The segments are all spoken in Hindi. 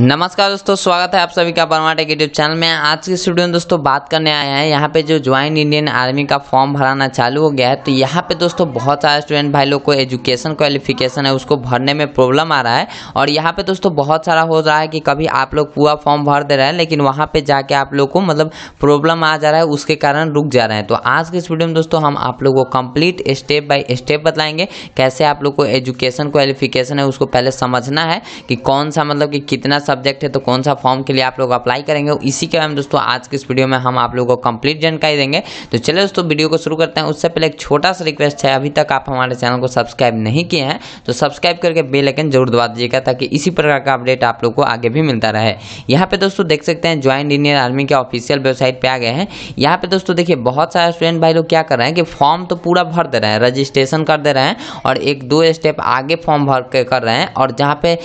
नमस्कार दोस्तों स्वागत है आप सभी का बरमाटे यूट्यूब चैनल में आज की स्टूडियो में दोस्तों बात करने आए हैं यहाँ पे जो ज्वाइन इंडियन आर्मी का फॉर्म भराना चालू हो गया है तो यहाँ पे दोस्तों बहुत सारे स्टूडेंट भाई लोग को एजुकेशन क्वालिफिकेशन है उसको भरने में प्रॉब्लम आ रहा है और यहाँ पे दोस्तों बहुत सारा हो रहा है कि कभी आप लोग पूरा फॉर्म भर दे रहे हैं लेकिन वहाँ पर जाके आप लोग को मतलब प्रॉब्लम आ जा रहा है उसके कारण रुक जा रहे हैं तो आज की स्टूडियो में दोस्तों हम आप लोग को कम्प्लीट स्टेप बाई स्टेप बताएंगे कैसे आप लोग को एजुकेशन क्वालिफिकेशन है उसको पहले समझना है कि कौन सा मतलब कि कितना सब्जेक्ट है तो कौन सा फॉर्म के लिए आप लोग अप्लाई करेंगे इसी के बारे दोस्तों आज के इस वीडियो में हम आप लोगों को कंप्लीट जानकारी देंगे तो चले दोस्तों वीडियो को शुरू करते हैं उससे पहले एक छोटा सा रिक्वेस्ट है अभी तक आप हमारे चैनल को सब्सक्राइब नहीं किए हैं तो सब्सक्राइब करके बेलाइकन जरूर दबा दीजिएगा ताकि इसी प्रकार का अपडेट आप लोग को आगे भी मिलता रहे यहाँ पे दोस्तों देख सकते हैं ज्वाइंट इंडियन आर्मी के ऑफिशियल वेबसाइट पर आ गए हैं यहाँ पे दोस्तों देखिए बहुत सारे स्टूडेंट भाई लोग क्या कर रहे हैं कि फॉर्म तो पूरा भर दे रहे हैं रजिस्ट्रेशन कर दे रहे हैं और एक दो स्टेप आगे फॉर्म भर के कर रहे हैं और जहाँ पे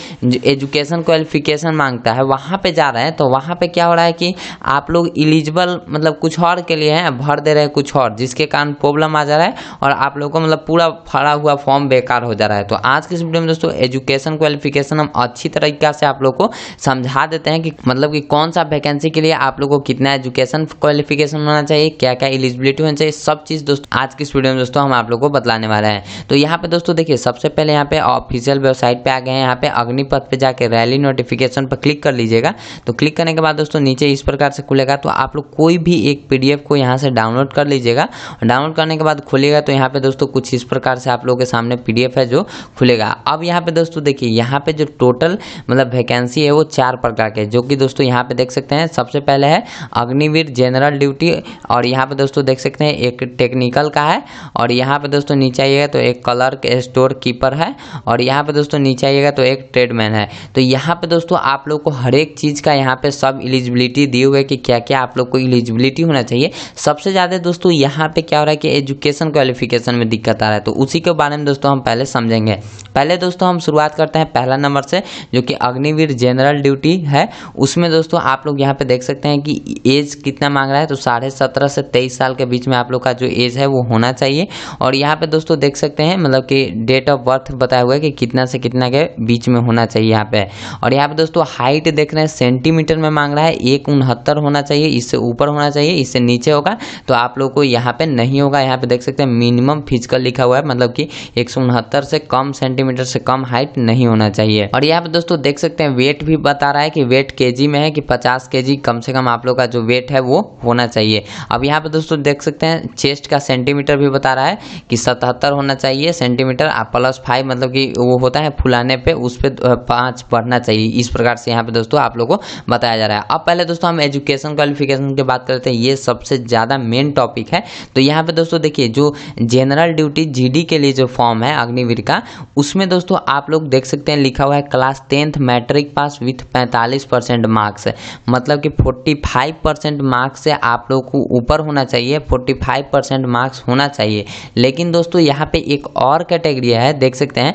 एजुकेशन क्वालिफिकेशन परमिशन मांगता है वहाँ पे जा रहे हैं तो वहाँ पे क्या हो रहा है कि आप लोग इलिजिबल मतलब कुछ और के लिए हैं भर दे रहे हैं कुछ और जिसके कारण प्रॉब्लम आ जा रहा है और आप लोगों को मतलब पूरा फड़ा हुआ फॉर्म बेकार हो जा रहा है तो आज के इस वीडियो में दोस्तों एजुकेशन क्वालिफिकेशन हम अच्छी तरीका से आप लोग को समझा देते हैं कि मतलब कि कौन सा वैकेंसी के लिए आप लोग को कितना एजुकेशन क्वालिफिकेशन होना चाहिए क्या क्या एलिजिबिलिटी होनी चाहिए सब चीज़ दोस्तों आज की इस वीडियो में दोस्तों हम आप लोग को बतलाने वाले हैं तो यहाँ पे दोस्तों देखिए सबसे पहले यहाँ पे ऑफिशियल वेबसाइट पे आ गए हैं यहाँ पे अग्निपथ पे जाके रैली नोटिफिकेशन ऑप्शन पर क्लिक कर लीजिएगा तो क्लिक करने के बाद दोस्तों नीचे इस प्रकार से खुलेगा तो आप लोग कोई भी एक पी को यहाँ से डाउनलोड कर लीजिएगा डाउनलोड करने के बाद खुलेगा तो यहाँ पर दोस्तों कुछ इस प्रकार से आप लोगों के सामने पी है जो खुलेगा अब यहाँ पर दोस्तों देखिए यहाँ पर जो टोटल मतलब वैकेंसी है वो चार प्रकार के जो कि दोस्तों यहाँ पर देख सकते हैं सबसे पहले है अग्निवीर जनरल ड्यूटी और यहाँ पर दोस्तों देख सकते हैं एक टेक्निकल का है और यहाँ पर दोस्तों नीचे आइएगा तो एक कलर स्टोर कीपर है और यहाँ पर दोस्तों नीचे आइएगा तो एक ट्रेडमैन है तो यहाँ पे दोस्तों आप लोग को हर एक चीज़ का यहाँ पे सब एलिजिबिलिटी दिए हुए कि क्या क्या आप लोग को एलिजिबिलिटी होना चाहिए सबसे ज़्यादा दोस्तों यहाँ पे क्या हो रहा है कि एजुकेशन क्वालिफिकेशन में दिक्कत आ रहा है तो उसी के बारे में दोस्तों हम पहले समझेंगे पहले दोस्तों हम शुरुआत करते हैं पहला नंबर से जो कि अग्निवीर जनरल ड्यूटी है उसमें दोस्तों आप लोग यहाँ पे देख सकते हैं कि एज कितना मांग रहा है तो साढ़े सत्रह से तेईस साल के बीच में आप लोग का जो एज है वो होना चाहिए और यहाँ पे दोस्तों देख सकते हैं मतलब कि डेट ऑफ बर्थ बताया हुआ है कि कितना से कितना के बीच में होना चाहिए यहाँ पे और यहाँ पे दोस्तों तो हाइट देख रहे हैं सेंटीमीटर में मांग रहा है एक उनहत्तर होना चाहिए इससे ऊपर होना चाहिए इससे नीचे होगा तो आप लोग को यहाँ पे नहीं होगा यहाँ पे देख सकते हैं मिनिमम फिजिकल लिखा हुआ है मतलब कि एक से कम सेंटीमीटर से कम हाइट नहीं होना चाहिए और यहाँ पे दोस्तों देख सकते हैं वेट भी बता रहा है कि वेट के में है कि पचास के कम से कम आप लोग का जो वेट है वो होना चाहिए अब यहाँ पे दोस्तों देख सकते हैं चेस्ट का सेंटीमीटर भी बता रहा है कि सतहत्तर होना चाहिए सेंटीमीटर प्लस फाइव मतलब कि वो होता है फुलाने पे उस पर पांच बढ़ना चाहिए इस प्रकार प्रकार से यहाँ पे दोस्तों आप लोगों को बताया जा रहा है अब पहले दोस्तों हम एजुकेशन क्वालिफिकेशन की बात करते हैं ये सबसे ज़्यादा मेन टॉपिक है तो यहाँ पे दोस्तों देखिए जो जनरल ड्यूटी जीडी के लिए जो फॉर्म है अग्निवीर का उसमें दोस्तों आप लोग देख सकते हैं लिखा हुआ है class tenth matric pass with पैंतालीस मार्क्स मतलब कि फोर्टी मार्क्स से आप लोग को ऊपर होना चाहिए फोर्टी मार्क्स होना चाहिए लेकिन दोस्तों यहाँ पर एक और कैटेगरी है देख सकते हैं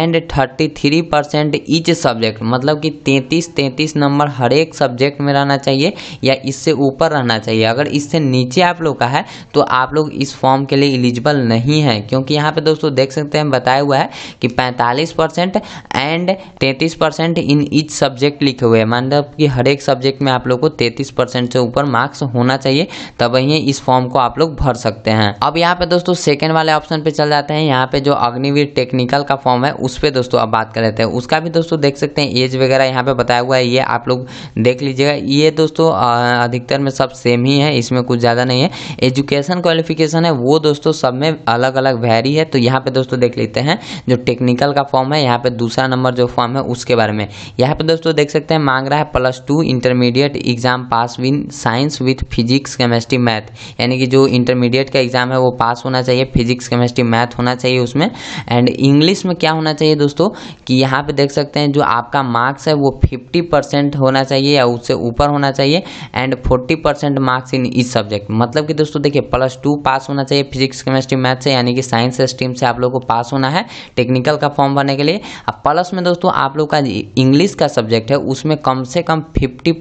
and thirty three percent each subject मतलब कि तैंतीस तैंतीस नंबर हर एक सब्जेक्ट में रहना चाहिए या इससे ऊपर रहना चाहिए अगर इससे नीचे आप लोग का है तो आप लोग इस फॉर्म के लिए इलिजिबल नहीं है क्योंकि यहाँ पे दोस्तों देख सकते हैं बताया हुआ है कि पैंतालीस परसेंट एंड तैंतीस परसेंट इन ईच सब्जेक्ट लिखे हुए हैं मतलब कि हर एक सब्जेक्ट में आप लोग को तैतीस परसेंट से ऊपर मार्क्स होना चाहिए तब वही इस फॉर्म को आप लोग भर सकते हैं अब यहाँ पे दोस्तों सेकेंड वाले ऑप्शन पे चल जाते हैं यहाँ पे जो अग्निवीर टेक्निकल का फॉर्म है उस पर दोस्तों अब बात कर लेते हैं उसका भी दोस्तों देख सकते हैं एज वगैरह यहाँ पे बताया हुआ है ये आप लोग देख लीजिएगा ये दोस्तों अधिकतर में सब सेम ही है इसमें कुछ ज़्यादा नहीं है एजुकेशन क्वालिफिकेशन है वो दोस्तों सब में अलग अलग वैरी है तो यहाँ पे दोस्तों देख लेते हैं जो टेक्निकल का फॉर्म है यहाँ पे दूसरा नंबर जो फॉर्म है उसके बारे में यहाँ पे दोस्तों देख सकते हैं मांग रहा है plus two intermediate exam pass in science with physics chemistry math यानी कि जो इंटरमीडिएट का एग्जाम है वो पास होना चाहिए फिजिक्स केमिस्ट्री मैथ होना चाहिए उसमें एंड इंग्लिश में क्या होना चाहिए दोस्तों कि यहाँ पे देख सकते हैं जो आपका मार्क्स है वो वो 50 परसेंट होना चाहिए या उससे ऊपर होना चाहिए एंड 40 परसेंट मार्क्स इन इस सब्जेक्ट मतलब कि दोस्तों देखिए प्लस टू पास होना चाहिए फिजिक्स केमिस्ट्री मैथ से यानी कि साइंस स्ट्रीम से आप लोग को पास होना है टेक्निकल का फॉर्म भरने के लिए अब प्लस में दोस्तों आप लोग का इंग्लिश का सब्जेक्ट है उसमें कम से कम फिफ्टी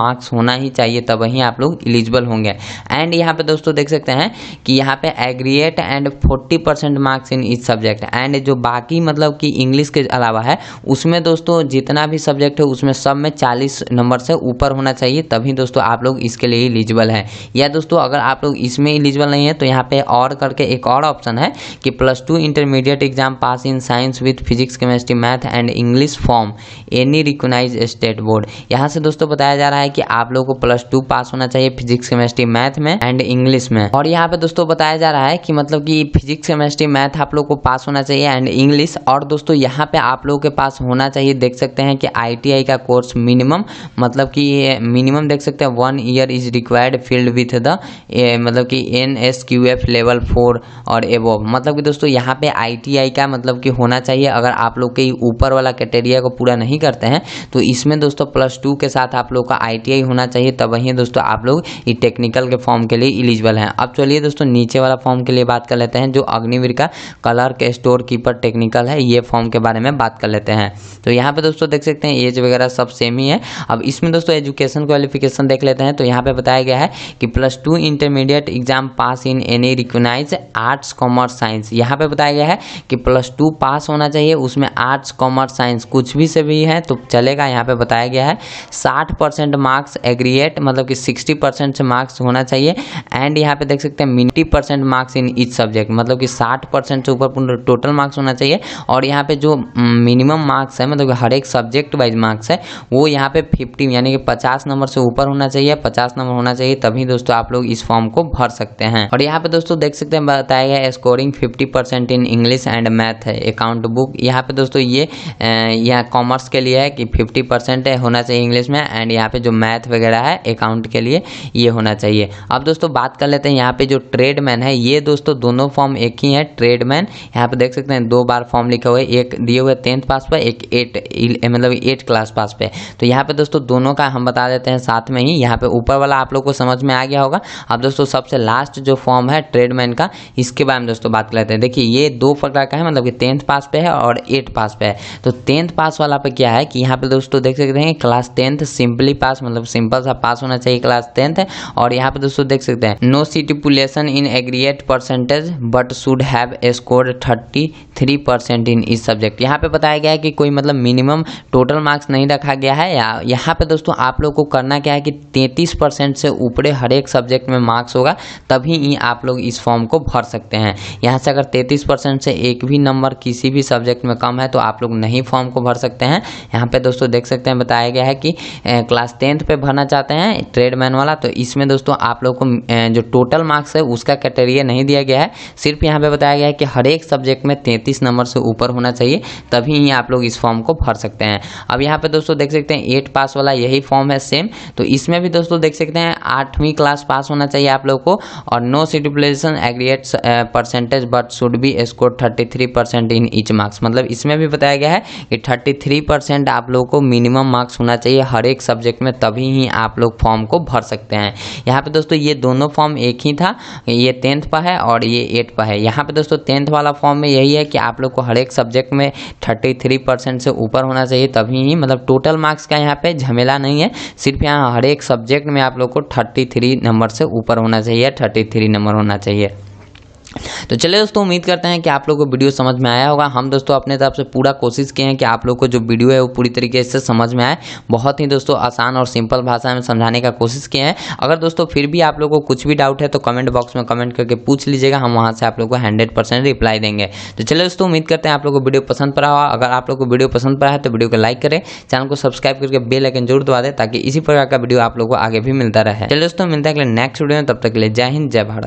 मार्क्स होना ही चाहिए तब ही आप लोग इलिजिबल होंगे एंड यहाँ पे दोस्तों देख सकते हैं कि यहाँ पे aggregate and forty percent marks in इस सब्जेक्ट एंड जो बाकी मतलब कि इंग्लिश के अलावा है उसमें दोस्तों जितना भी सब्जेक्ट सब्जेक्ट है उसमें सब में चालीस नंबर से ऊपर होना चाहिए तभी दोस्तों आप लोग इसके लिए इलिजिबल है या दोस्तों अगर आप लोग इसमें इलिजिबल नहीं है तो यहाँ पे और करके एक और ऑप्शन है कि plus two intermediate exam pass in science with physics chemistry math and English from any recognise state board यहाँ से दोस्तों बताया जा रहा है कि आप लोग को प्लस टू पास होना चाहिए फिजिक्स केमिस्ट्री मैथ में एंड इंग्लिश में और यहाँ पे दोस्तों बताया जा रहा है कि मतलब कि फिजिक्स केमिस्ट्री मैथ आप लोग को पास होना चाहिए एंड इंग्लिश और दोस्तों यहाँ पे आप लोगों के पास होना चाहिए देख सकते हैं कि आई आईटीआई का कोर्स मिनिमम मतलब कि मिनिमम देख सकते हैं one year is required field with the मतलब कि N S Q F level four और एबोव मतलब कि दोस्तों यहाँ पे आईटीआई का मतलब कि होना चाहिए अगर आप लोग के ऊपर वाला कैटेरिया को पूरा नहीं करते हैं तो इसमें दोस्तों प्लस टू के साथ आप लोग का आई होना चाहिए तब ही दोस्तों आप लोग ये टेक्निकल के फॉर्म के लिए इलिजिबल हैं अब चलिए दोस्तों नीचे वाला फॉर्म के लिए बात कर लेते हैं जो अग्निवीर का कलर के स्टोर कीपर टेक्निकल है ये फॉर्म के बारे में बात कर लेते हैं तो यहाँ पे दोस्तों देख सकते हैं एज वगैरह सब सेम ही है अब इसमें दोस्तों एजुकेशन क्वालिफिकेशन देख लेते हैं तो यहाँ पे बताया गया है कि plus two intermediate exam pass in any recognise arts commerce science यहाँ पे बताया गया है कि प्लस टू पास होना चाहिए उसमें आर्ट्स कॉमर्स साइंस कुछ भी से भी है तो चलेगा यहाँ पे बताया गया है साठ मार्क्स एग्रीएट मतलब कि सिक्सटी से मार्क्स होना चाहिए एंड यहाँ पे देख सकते हैं मिनटी मार्क्स इन ईच सब्जेक्ट मतलब कि साठ से ऊपर टोटल मार्क्स होना चाहिए और यहाँ पे जो मिनिमम mm, मार्क्स है मतलब हर एक सब्जेक्ट वाइज मार्क्स है वो यहाँ पे फिफ्टी यानी कि पचास नंबर से ऊपर होना चाहिए पचास नंबर होना चाहिए तभी दोस्तों आप लोग इस फॉर्म को भर सकते हैं और यहाँ पे दोस्तों देख सकते हैं बताया गया scoring fifty percent in English and math है अकाउंट बुक यहाँ पे दोस्तों ये यहाँ कॉमर्स के लिए है कि फिफ्टी परसेंट होना चाहिए इंग्लिश में एंड यहाँ पे जो मैथ वगैरह है अकाउंट के लिए ये होना चाहिए अब दोस्तों बात कर लेते हैं यहाँ पे जो ट्रेड है ये दोस्तों दोनों फॉर्म एक ही है ट्रेड यहाँ पे देख सकते हैं दो बार फॉर्म लिखे हुए एक दिए हुए टेंथ पास पर एक एट मतलब एट क्लास पास पे तो यहाँ पे दोस्तों दोनों का हम बता देते हैं साथ में ही यहाँ पे ऊपर वाला आप लोग को समझ में आ गया होगा अब दोस्तों सबसे लास्ट जो फॉर्म है ट्रेडमैन का इसके बारे में दोस्तों बात कर लेते हैं देखिए ये दो प्रकार का है मतलब कि टेंथ पास पे है और एट पास पे है तो टेंथ पास वाला पे क्या है कि यहाँ पे दोस्तों देख सकते हैं क्लास टेंथ सिंपली पास मतलब सिंपल सा पास होना चाहिए क्लास टेंथ और यहाँ पे दोस्तों देख सकते हैं no stipulation in aggregate percentage but should have score thirty three percent in इस सब्जेक्ट यहाँ पे बताया गया है कि कोई मतलब मिनिमम टोटल मार्क्स मार्क्स नहीं रखा गया है या यहाँ पे दोस्तों आप लोग को करना क्या है कि 33 परसेंट से ऊपर हर एक सब्जेक्ट में मार्क्स होगा तभी ही आप लोग इस फॉर्म को भर सकते हैं यहाँ से अगर 33 परसेंट से एक भी नंबर किसी भी सब्जेक्ट में कम है तो आप लोग नहीं फॉर्म को भर सकते हैं यहाँ पर दोस्तों देख सकते हैं बताया गया है कि क्लास टेंथ पर भरना चाहते हैं ट्रेडमैन वाला तो इसमें दोस्तों आप लोग को जो टोटल मार्क्स है उसका कैटेरिया नहीं दिया गया है सिर्फ यहाँ पे बताया गया है कि हर एक सब्जेक्ट में तैंतीस नंबर से ऊपर होना चाहिए तभी ही आप लोग इस फॉर्म को भर सकते हैं अब अब यहाँ पे दोस्तों देख सकते हैं एट पास वाला यही फॉर्म है सेम तो इसमें भी दोस्तों देख सकते हैं आठवीं क्लास पास होना चाहिए आप लोग को और no stipulation aggregate percentage but should be score thirty three percent in each marks मतलब इसमें भी बताया गया है कि थर्टी थ्री परसेंट आप लोग को मिनिमम मार्क्स होना चाहिए हर एक सब्जेक्ट में तभी ही आप लोग फॉर्म को भर सकते हैं यहाँ पे दोस्तों ये दोनों फॉर्म एक ही था ये टेंथ पर है और ये एट पर है यहाँ पे दोस्तों टेंथ वाला फॉर्म में यही है कि आप लोग को हर एक सब्जेक्ट में थर्टी थ्री परसेंट से ऊपर होना चाहिए तभी नहीं मतलब टोटल मार्क्स का यहाँ पे झमेला नहीं है सिर्फ यहाँ हर एक सब्जेक्ट में आप लोग को थर्टी थ्री नंबर से ऊपर होना चाहिए थर्टी थ्री नंबर होना चाहिए तो चले दोस्तों उम्मीद करते हैं कि आप लोग को वीडियो समझ में आया होगा हम दोस्तों अपने तरफ से पूरा कोशिश किए हैं कि आप लोग को जो वीडियो है वो पूरी तरीके से समझ में आए बहुत ही दोस्तों आसान और सिंपल भाषा में समझाने का कोशिश किए हैं अगर दोस्तों फिर भी आप लोगों को कुछ भी डाउट है तो कमेंट बॉक्स में कमेंट करके पूछ लीजिएगा हम वहाँ से आप लोग को हंड्रेड परसेंट रिप्लाई देंगे तो चले दोस्तों उम्मीद करते हैं आप लोग को वीडियो पसंद पड़ा हुआ अगर आप लोग को वीडियो पसंद पड़ा है तो वीडियो को लाइक करें चैनल को सब्सक्राइब करके बेल आइकन जरूर दबा दें ताकि इसी प्रकार का वीडियो आप लोग को आगे भी मिलता रहे चले दोस्तों मिलते हैं नेक्स्ट वीडियो में तब तक के लिए जय हिंद जय भारत